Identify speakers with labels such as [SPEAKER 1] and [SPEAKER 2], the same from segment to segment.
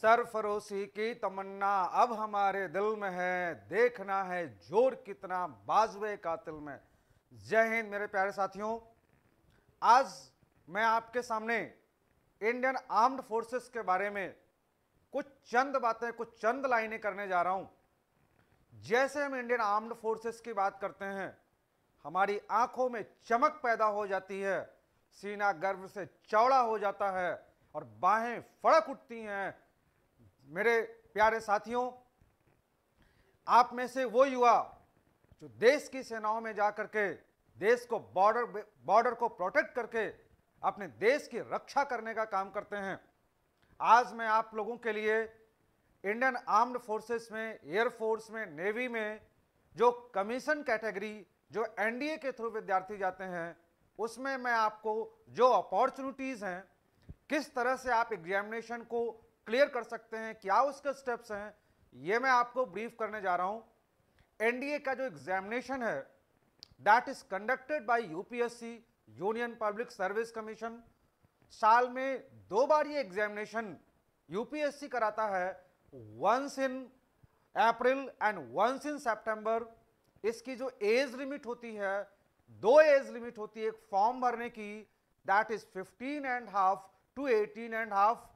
[SPEAKER 1] सरफरोशी की तमन्ना अब हमारे दिल में है देखना है जोर कितना बाजवे कातिल में जय हिंद मेरे प्यारे साथियों आज मैं आपके सामने इंडियन आर्म्ड फोर्सेस के बारे में कुछ चंद बातें कुछ चंद लाइनें करने जा रहा हूं जैसे हम इंडियन आर्म्ड फोर्सेस की बात करते हैं हमारी आंखों में चमक पैदा हो जाती है सीना गर्व से चौड़ा हो जाता है और बाहें फड़क उठती हैं मेरे प्यारे साथियों आप में से वो युवा जो देश की सेनाओं में जा करके देश को बॉर्डर बॉर्डर को प्रोटेक्ट करके अपने देश की रक्षा करने का काम करते हैं आज मैं आप लोगों के लिए इंडियन आर्म्ड फोर्सेस में एयरफोर्स में नेवी में जो कमीशन कैटेगरी जो एनडीए के थ्रू विद्यार्थी जाते हैं उसमें मैं आपको जो अपॉर्चुनिटीज़ हैं किस तरह से आप एग्जामिनेशन को क्लियर कर सकते हैं क्या उसके स्टेप्स हैं ये मैं आपको ब्रीफ करने जा रहा हूं एनडीए का जो एग्जामिनेशन है that is conducted by UPSC union public service commission साल में दो बार ये एग्जामिनेशन यूपीएससी कराता है once in April and once in September इसकी जो एज लिमिट होती है दो एज लिमिट होती है एक फॉर्म भरने की that is fifteen and half to eighteen and half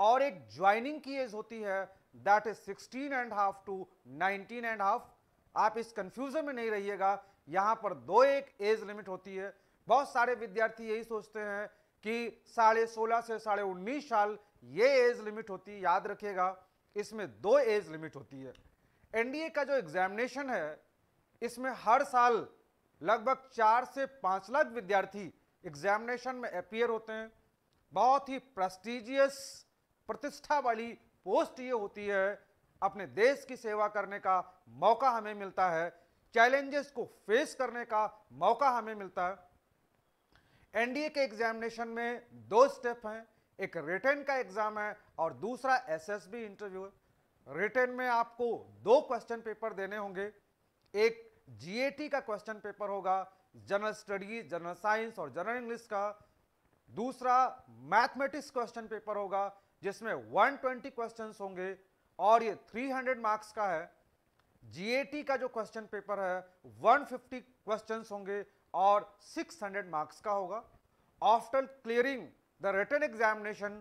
[SPEAKER 1] और एक ज्वाइनिंग की एज होती है that is sixteen and half to nineteen and half आप इस कंफ्यूजन में नहीं रहिएगा यहां पर दो एक एज लिमिट होती है बहुत सारे विद्यार्थी यही सोचते हैं कि साढ़े सोलह से साढ़े उन्नीस साल ये एज लिमिट होती है याद रखिएगा इसमें दो एज लिमिट होती है एनडीए का जो एग्जामिनेशन है इसमें हर साल लगभग चार से पांच लाख विद्यार्थी एग्जामिनेशन में अपियर होते हैं बहुत ही प्रस्टिजियस प्रतिष्ठा वाली पोस्ट ये होती है अपने देश की सेवा करने का मौका हमें मिलता है चैलेंजेस को फेस करने का मौका हमें मिलता है एनडीए के एग्जामिनेशन में दो स्टेप हैं एक रिटर्न का एग्जाम है और दूसरा एसएसबी इंटरव्यू है रिटर्न में आपको दो क्वेश्चन पेपर देने होंगे एक जीएटी का क्वेश्चन पेपर होगा जनरल स्टडीज जनरल साइंस और जनरल इंग्लिश का दूसरा मैथमेटिक्स क्वेश्चन पेपर होगा जिसमें 120 क्वेश्चन होंगे और ये 300 मार्क्स का है जीएटी का जो क्वेश्चन पेपर है 150 क्वेश्चन होंगे और 600 मार्क्स का होगा after clearing the written examination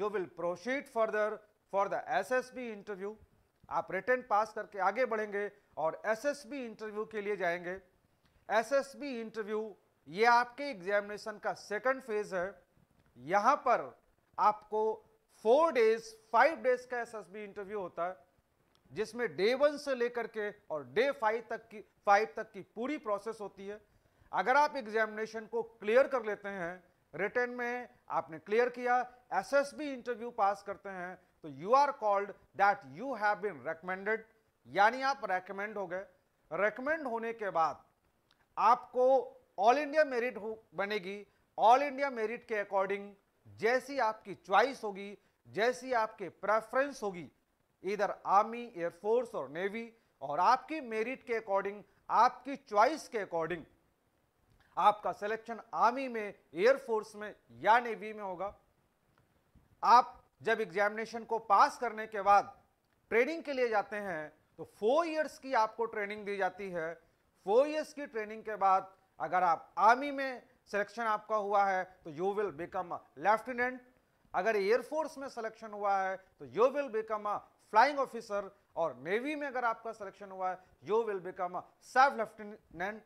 [SPEAKER 1] you will proceed further for the SSB interview आप रिटर्न पास करके आगे बढ़ेंगे और एसएसबी इंटरव्यू के लिए जाएंगे एसएसबी इंटरव्यू ये आपके एग्जामिनेशन का सेकंड फेज है यहाँ पर आपको फोर डेज फाइव डेज का एस इंटरव्यू होता है जिसमें डे वन से लेकर के और डे फाइव तक की फाइव तक की पूरी प्रोसेस होती है अगर आप एग्जामिनेशन को क्लियर कर लेते हैं रिटर्न में आपने क्लियर किया एसएसबी इंटरव्यू पास करते हैं तो you are called that you have been recommended यानी आप रेकमेंड हो गए रेकमेंड होने के बाद आपको ऑल इंडिया मेरिट बनेगी ऑल इंडिया मेरिट के अकॉर्डिंग जैसी आपकी च्वाइस होगी जैसी आपके प्रेफरेंस होगी इधर आर्मी एयरफोर्स और नेवी और आपकी मेरिट के अकॉर्डिंग आपकी चॉइस के अकॉर्डिंग आपका सिलेक्शन आर्मी में एयरफोर्स में या नेवी में होगा आप जब एग्जामिनेशन को पास करने के बाद ट्रेनिंग के लिए जाते हैं तो फोर इयर्स की आपको ट्रेनिंग दी जाती है फोर इयर्स की ट्रेनिंग के बाद अगर आप आर्मी में सिलेक्शन आपका हुआ है तो यू विल बिकम लेफ्टिनेंट अगर एयरफोर्स में सिलेक्शन हुआ है तो you will become a flying officer और नेवी में अगर आपका सिलेक्शन हुआ है यू विल बिकम अ सब लेफ्टिनेंट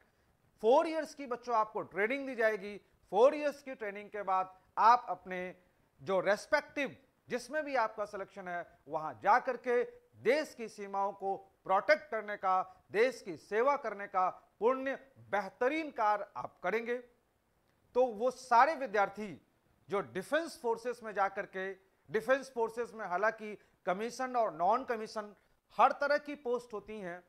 [SPEAKER 1] फोर इयर्स की बच्चों आपको ट्रेनिंग दी जाएगी फोर ईयर्स की ट्रेनिंग के बाद आप अपने जो रेस्पेक्टिव जिसमें भी आपका सिलेक्शन है वहां जा करके देश की सीमाओं को प्रोटेक्ट करने का देश की सेवा करने का पुण्य बेहतरीन कार्य आप करेंगे तो वो सारे विद्यार्थी जो डिफेंस फोर्सेस में जाकर के डिफेंस फोर्सेस में हालांकि कमीशन और नॉन कमीशन हर तरह की पोस्ट होती हैं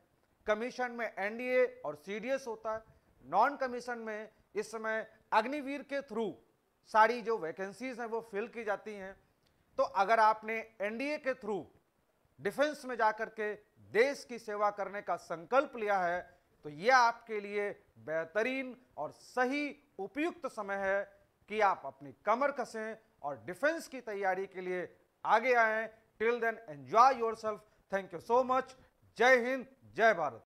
[SPEAKER 1] कमीशन में एनडीए और सीडीएस होता है नॉन कमीशन में इस समय अग्निवीर के थ्रू सारी जो वैकेंसीज हैं वो फिल की जाती हैं तो अगर आपने एनडीए के थ्रू डिफेंस में जाकर के देश की सेवा करने का संकल्प लिया है तो ये आपके लिए बेहतरीन और सही उपयुक्त समय है कि आप अपनी कमर कसें और डिफेंस की तैयारी के लिए आगे आए till then enjoy yourself thank you so much जय हिंद जय भारत